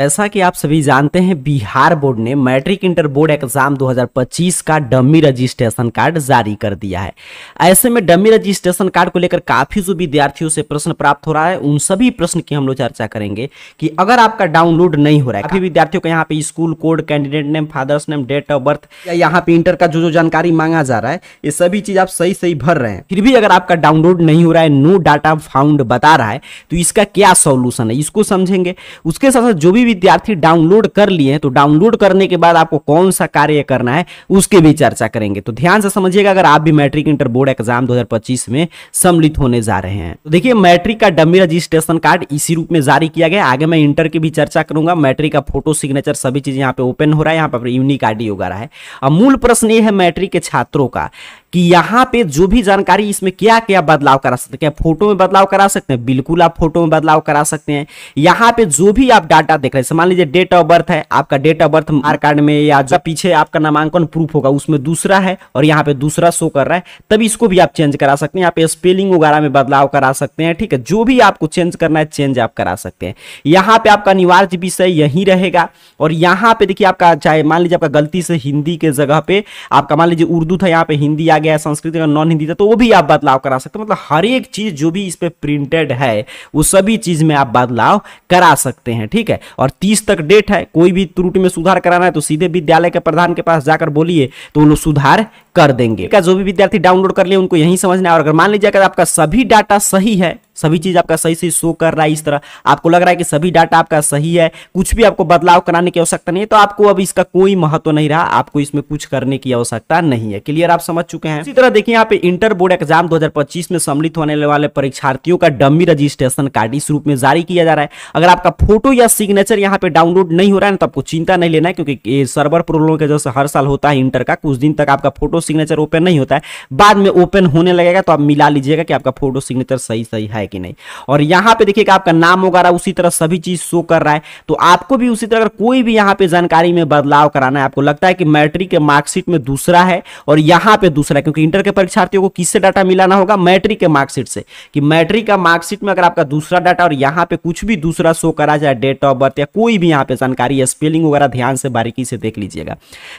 जैसा कि आप सभी जानते हैं बिहार बोर्ड ने मैट्रिक इंटर बोर्ड एग्जाम 2025 का डमी रजिस्ट्रेशन कार्ड जारी कर दिया है ऐसे में डमी रजिस्ट्रेशन कार्ड को लेकर काफी जो विद्यार्थियों से प्रश्न प्राप्त हो रहा है उन सभी प्रश्न की हम लोग चर्चा करेंगे कि अगर आपका डाउनलोड नहीं हो रहा है काफी हाँ। विद्यार्थियों का यहाँ पे school code candidate name father's name date of birth या यहाँ पे इंटर का जो जो जानकारी मांगा जा रहा है ये सभी चीज आप सही सही भर रहे हैं फिर भी अगर आपका डाउनलोड नहीं हो रहा है नो डाटा फाउंड बता रहा है तो इसका क्या सोल्यूशन है इसको समझेंगे उसके साथ साथ जो भी भी विद्यार्थी डाउनलोड कर लिए हैं तो डाउनलोड करने के बाद आपको कौन सा कार्य करना है उसके भी चर्चा करेंगे तो ध्यान से समझिएगा अगर आप भी मैट्रिक इंटर बोर्ड एग्जाम 2025 में सम्मिलित होने जा रहे हैं तो देखिए मैट्रिक का डमी रजिस्ट्रेशन कार्ड इसी रूप में जारी किया गया आगे मैं इंटर की भी चर्चा करूंगा मैट्रिक का फोटो सिग्नेचर सभी चीज यहाँ पे ओपन हो रहा है यहाँ पर यूनिक आईडी होगा रहा है अब मूल प्रश्न ये है मैट्रिक के छात्रों का कि यहाँ पे जो भी जानकारी इसमें क्या क्या बदलाव करा सकते हैं क्या फोटो में बदलाव करा सकते हैं बिल्कुल आप फोटो में बदलाव करा सकते हैं यहाँ पे जो भी आप डाटा देख रहे हैं मान लीजिए डेट ऑफ बर्थ है आपका date of birth mark card में या जो पीछे आपका नामांकन प्रूफ होगा उसमें दूसरा है और यहाँ पे दूसरा शो कर रहा है तब इसको भी आप चेंज करा सकते हैं यहाँ पे स्पेलिंग वगैरह में बदलाव करा सकते हैं ठीक है जो भी आपको चेंज करना है चेंज आप करा सकते हैं यहाँ पे आपका अनिवार्य विषय यही रहेगा और यहाँ पे देखिए आपका चाहे मान लीजिए आपका गलती से हिंदी के जगह पे आपका मान लीजिए उर्दू था यहाँ पे हिंदी आ गया है संस्कृत का नॉन हिंदी था तो वो भी आप बदलाव करा सकते हैं मतलब हर एक चीज जो भी इस पर प्रिंटेड है वो सभी चीज में आप बदलाव करा सकते हैं ठीक है और तीस तक डेट है कोई भी त्रुटि में सुधार कराना है तो सीधे विद्यालय के प्रधान के पास जाकर बोलिए तो वो लोग सुधार कर देंगे क्या जो भी विद्यार्थी डाउनलोड कर ले उनको यही समझना है और अगर मान लीजिए अगर आपका सभी डाटा सही है सभी चीज आपका सही से शो कर रहा है इस तरह आपको लग रहा है कि सभी डाटा आपका सही है कुछ भी आपको बदलाव कराने की आवश्यकता नहीं है तो आपको अब इसका कोई महत्व नहीं रहा आपको इसमें कुछ करने की आवश्यकता नहीं है क्लियर आप समझ चुके हैं इसी तरह देखिए यहाँ पे इंटर बोर्ड एग्जाम 2025 में सम्मिलित होने वाले परीक्षार्थियों का डमी रजिस्ट्रेशन कार्ड इस रूप में जारी किया जा रहा है अगर आपका फोटो या सिग्नेचर यहाँ पे डाउनलोड नहीं हो रहा है तो आपको चिंता नहीं लेना है क्योंकि सर्वर प्रॉब्लम के जैसे से हर साल होता है इंटर का कुछ दिन तक आपका फोटो सिग्नेचर ओपन नहीं होता है बाद में ओपन होने लगेगा तो आप मिला लीजिएगा कि आपका फोटो सिग्नेचर सही सही है कि नहीं और यहाँ पे देखिएगा आपका नाम वगैरह उसी तरह सभी चीज शो कर रहा है तो आपको भी उसी तरह अगर कोई भी यहाँ पे जानकारी में बदलाव कराना है आपको लगता है कि मैट्रिक के मार्कशीट में दूसरा है और यहाँ पे दूसरा है क्योंकि इंटर के परीक्षार्थियों को किससे डाटा मिलाना होगा मैट्रिक के मार्कशीट से कि मैट्रिक का मार्कशीट में अगर आपका दूसरा डाटा और यहाँ पे कुछ भी दूसरा शो करा जाए डेट ऑफ बर्थ या कोई भी यहाँ पे जानकारी स्पेलिंग वगैरह ध्यान से बारीकी से देख लीजिएगा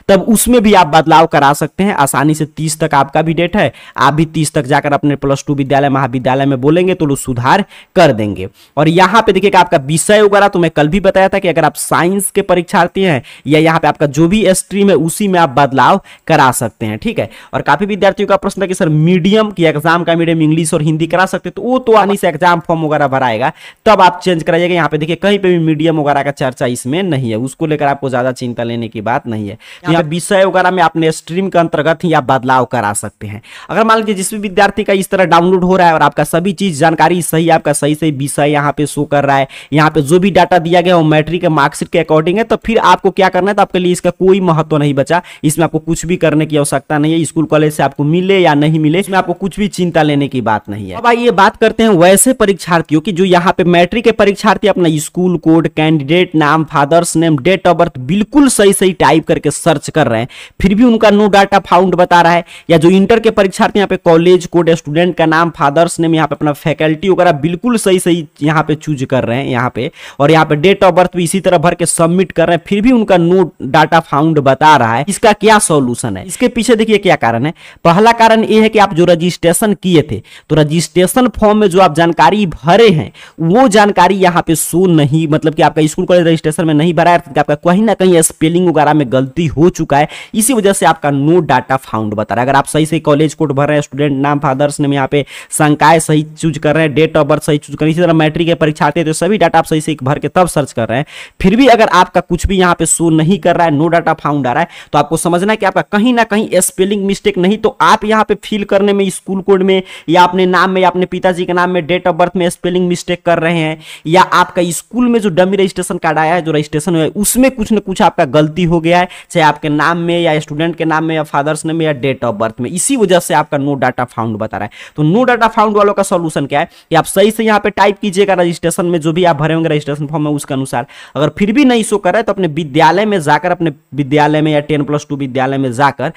तब उसमें भी आप बदलाव करा सकते हैं आसानी से तीस तक आपका भी डेट है आप भी तीस तक जाकर अपने प्लस टू विद्यालय महाविद्यालय में बोलेंगे तो लोग सुधार कर देंगे और यहाँ पे देखिएगा आपका विषय वगैरह तो मैं कल भी बताया था कि अगर आप साइंस के परीक्षार्थी हैं या यहाँ पे आपका जो भी स्ट्रीम है उसी में आप बदलाव करा सकते हैं ठीक है और काफी विद्यार्थियों का प्रश्न है कि सर मीडियम की एग्जाम का मीडियम इंग्लिश और हिंदी करा सकते तो वो तो आने से एग्जाम फॉर्म वगैरह भराएगा तब आप चेंज कराइएगा यहाँ पे देखिए कहीं पर भी मीडियम वगैरह का चर्चा इसमें नहीं है उसको लेकर आपको ज्यादा चिंता लेने की बात नहीं है तो यहाँ विषय वगैरह में आपने स्ट्रीम के अंतर्गत विद्यार्थी ही आप बदलाव करा सकते हैं अगर मान लीजिए जिस भी विद्यार्थी का इस तरह डाउनलोड हो रहा है और आपका सभी चीज जानकारी सही आपका सही सही विषय यहाँ पे शो कर रहा है यहाँ पे जो भी डाटा दिया गया वो मैट्रिक के मार्क्सिट के अकॉर्डिंग है तो फिर आपको क्या करना है तो आपके लिए इसका कोई महत्व नहीं बचा इसमें आपको कुछ भी करने की आवश्यकता नहीं है स्कूल कॉलेज से आपको मिले या नहीं मिले इसमें आपको कुछ भी चिंता लेने की बात नहीं है अब आइए बात करते हैं वैसे परीक्षार्थियों की जो यहाँ पे मैट्रिक के परीक्षार्थी अपना स्कूल कोड कैंडिडेट नाम father's name date of birth बिल्कुल सही सही टाइप करके सर्च कर रहे हैं फिर भी उनका नो डाटा फाउंड कोड बता रहा है या जो इंटर के परीक्षार्थी यहाँ पे कॉलेज कोड स्टूडेंट का नाम फादर्स नेम यहाँ पे अपना फैकल्टी वगैरह बिल्कुल सही सही यहाँ पे चूज कर रहे हैं यहाँ पे और यहाँ पे डेट ऑफ बर्थ भी इसी तरह भर के सबमिट कर रहे हैं फिर भी उनका नो डाटा फाउंड बता रहा है इसका क्या सोल्यूशन है इसके पीछे देखिए क्या कारण है पहला कारण ये है कि आप जो रजिस्ट्रेशन किए थे तो रजिस्ट्रेशन फॉर्म में जो आप जानकारी भरे हैं वो जानकारी यहाँ पे शो नहीं मतलब कि आपका स्कूल कॉलेज रजिस्ट्रेशन में नहीं भरा है तो आपका कहीं ना कहीं स्पेलिंग वगैरह में गलती हो चुका है इसी वजह से आपका नो डाटा फाउंड बता रहा है अगर आप सही से कॉलेज कोड भर रहे हैं स्टूडेंट नाम फादर्स नेम यहाँ पे संकाय सही चूज कर रहे हैं डेट ऑफ बर्थ सही चूज कर रहे हैं इसी तरह मैट्रिक के परीक्षार्थी है तो सभी डाटा आप सही से भर के तब सर्च कर रहे हैं फिर भी अगर आपका कुछ भी यहाँ पे शो नहीं कर रहा है नो डाटा फाउंड आ रहा है तो आपको समझना है कि आपका कहीं ना कहीं स्पेलिंग मिस्टेक नहीं तो आप यहाँ पे फिल करने में स्कूल कोड में या अपने नाम में या अपने पिताजी के नाम में डेट ऑफ बर्थ में स्पेलिंग मिस्टेक कर रहे हैं या आपका स्कूल में जो डमी रजिस्ट्रेशन कार्ड आया है जो रजिस्ट्रेशन हुआ है उसमें कुछ ना कुछ आपका गलती हो गया है चाहे आपके नाम में या स्टूडेंट के नाम में या फादर्स ने जन्म या डेट ऑफ बर्थ में इसी वजह से आपका नो डाटा फाउंड बता रहा है तो नो डाटा फाउंड वालों का सोल्यूशन क्या है कि आप सही से यहाँ पे टाइप कीजिएगा रजिस्ट्रेशन में जो भी आप भरे होंगे रजिस्ट्रेशन फॉर्म में उसके अनुसार अगर फिर भी नहीं शो कर रहा है तो अपने विद्यालय में जाकर अपने विद्यालय में या टेन प्लस टू विद्यालय में जाकर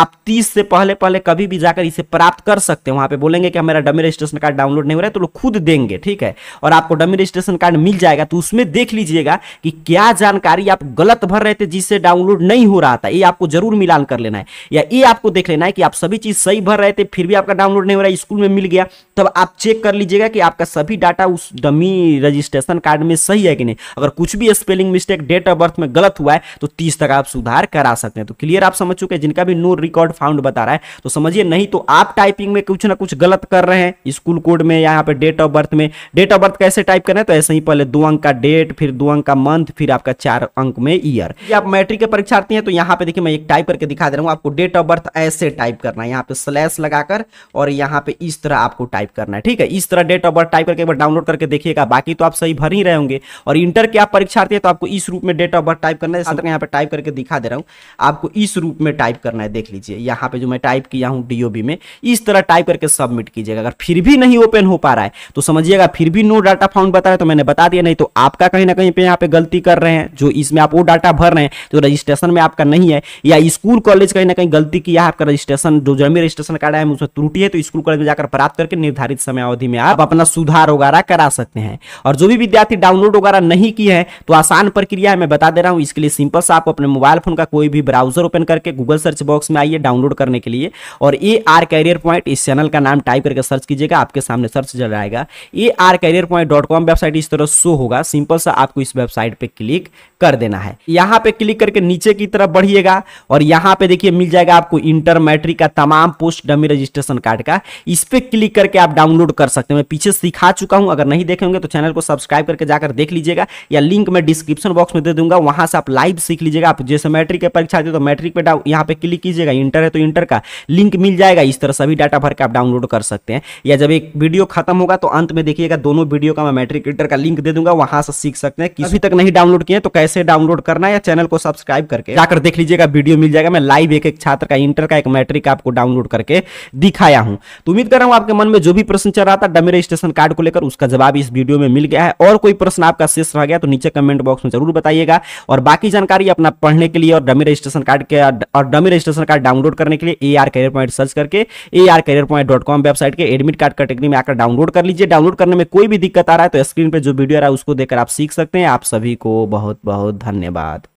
आप तीस से पहले पहले कभी भी जाकर इसे प्राप्त कर सकते हैं वहाँ पे बोलेंगे कि हमारा डमी रजिस्ट्रेशन कार्ड डाउनलोड नहीं हो रहा है तो लोग खुद देंगे ठीक है और आपको डमी रजिस्ट्रेशन कार्ड मिल जाएगा तो उसमें देख लीजिएगा कि क्या जानकारी आप गलत भर रहे थे जिससे डाउनलोड नहीं हो रहा था ये आपको जरूर मिलान कर लेना है या ये आपको देख लेना है कि आप सभी चीज़ सही भर रहे थे फिर भी आपका डाउनलोड नहीं हो रहा है स्कूल में मिल गया तब आप चेक कर लीजिएगा कि आपका सभी डाटा उस डमी रजिस्ट्रेशन कार्ड में सही है कि नहीं अगर कुछ भी spelling mistake date of birth में गलत हुआ है तो तीस तक आप सुधार करा सकते हैं तो क्लियर आप समझ चुके हैं जिनका भी नो रिकॉर्ड फाउंड बता रहा है तो समझिए नहीं तो आप टाइपिंग में कुछ ना कुछ गलत कर रहे हैं स्कूल कोड में यहाँ पे डेट ऑफ बर्थ में डेट ऑफ बर्थ कैसे टाइप करें तो ऐसे ही पहले दो अंक का डेट फिर दो अंक का मंथ फिर आपका चार अंक में ईयर आप मैट्रिक के परीक्षार्थी हैं तो यहाँ पे देखिए मैं एक टाइप करके दिखा दे रहा हूँ आपको डेट ऑफ ऑफ बर्थ ऐसे टाइप करना है यहाँ पे स्लैश लगाकर और यहाँ पे इस तरह आपको टाइप करना है ठीक है इस तरह डेट ऑफ बर्थ टाइप करके एक बार डाउनलोड करके देखिएगा बाकी तो आप सही भर ही रहे होंगे और इंटर के आप परीक्षार्थी है तो आपको इस रूप में डेट ऑफ बर्थ टाइप करना है यहाँ पे टाइप करके दिखा दे रहा हूँ आपको इस रूप में टाइप करना है देख लीजिए यहाँ पे जो मैं टाइप किया हूँ डी में इस तरह टाइप करके सबमिट कीजिएगा अगर फिर भी नहीं ओपन हो पा रहा है तो समझिएगा फिर भी नो डाटा फाउंड बता रहे तो मैंने बता दिया नहीं तो आपका कहीं ना कहीं पर यहाँ पे गलती कर रहे हैं जो इसमें आप वो डाटा भर रहे हैं जो रजिस्ट्रेशन में आपका नहीं है या स्कूल कॉलेज कहीं ना कहीं गलती अवधि किया है आपका रजिस्ट्रेशन जो जमी रजिस्ट्रेशन कार्ड है उसमें त्रुटि है तो स्कूल कॉलेज में जाकर प्राप्त करके निर्धारित समय अवधि में आप अपना सुधार वगैरह करा सकते हैं और जो भी विद्यार्थी डाउनलोड वगैरह नहीं किए हैं तो आसान प्रक्रिया है मैं बता दे रहा हूँ इसके लिए सिंपल सा आप अपने मोबाइल फोन का कोई भी ब्राउजर ओपन करके गूगल सर्च बॉक्स में आइए डाउनलोड करने के लिए और ए आर कैरियर पॉइंट इस चैनल का नाम टाइप करके सर्च कीजिएगा आपके सामने सर्च चल जाएगा A R career point dot com website इस तरह शो होगा सिंपल सा आपको इस वेबसाइट पर क्लिक कर देना है यहाँ पे क्लिक करके नीचे की तरफ बढ़िएगा और यहाँ पे देखिए मिल जाएगा आपको इंटर मैट्रिक का तमाम पोस्ट डमी रजिस्ट्रेशन कार्ड का इस पर क्लिक करके आप डाउनलोड कर सकते हैं मैं पीछे सिखा चुका हूं अगर नहीं देखेंगे तो चैनल को सब्सक्राइब करके जाकर देख लीजिएगा या लिंक मैं डिस्क्रिप्शन बॉक्स में दे दूंगा वहां से आप लाइव सीख लीजिएगा आप जैसे मैट्रिक की परीक्षा देते तो मैट्रिक पर यहाँ पे क्लिक कीजिएगा इंटर है तो इंटर का लिंक मिल जाएगा इस तरह सभी डाटा भर के आप डाउनलोड कर सकते हैं या जब एक वीडियो खत्म होगा तो अंत में देखिएगा दोनों वीडियो का मैं मैट्रिक इंटर का लिंक दे दूंगा वहां से सीख सकते हैं किसी तक नहीं डाउनलोड किए तो कैसे डाउनलोड करना या चैनल को सब्सक्राइब करके जाकर देख लीजिएगा वीडियो मिल जाएगा मैं लाइव एक एक छात्र का इंटर का एक मैट्रिक आपको डाउनलोड करके दिखाया हूं तो उम्मीद कर रहा हूं आपके मन में जो भी प्रश्न चल रहा था डमेर रजिस्ट्रेशन कार्ड को लेकर उसका जवाब इस वीडियो में मिल गया है और कोई प्रश्न आपका शेष रह गया तो नीचे कमेंट बॉक्स में जरूर बताइएगा और बाकी जानकारी अपना पढ़ने के लिए और डमी रजिस्ट्रेशन कार्ड के और डमी रजिस्ट्रेशन कार्ड डाउनलोड करने के लिए A R career point search करके A R career point dot com website के एडमिट कार्ड कैटेगरी में आकर डाउनलोड कर लीजिए डाउनलोड करने में कोई भी दिक्कत आ रहा है तो स्क्रीन पर जो वीडियो आ रहा है उसको देखकर आप सीख सकते हैं आप सभी को बहुत बहुत धन्यवाद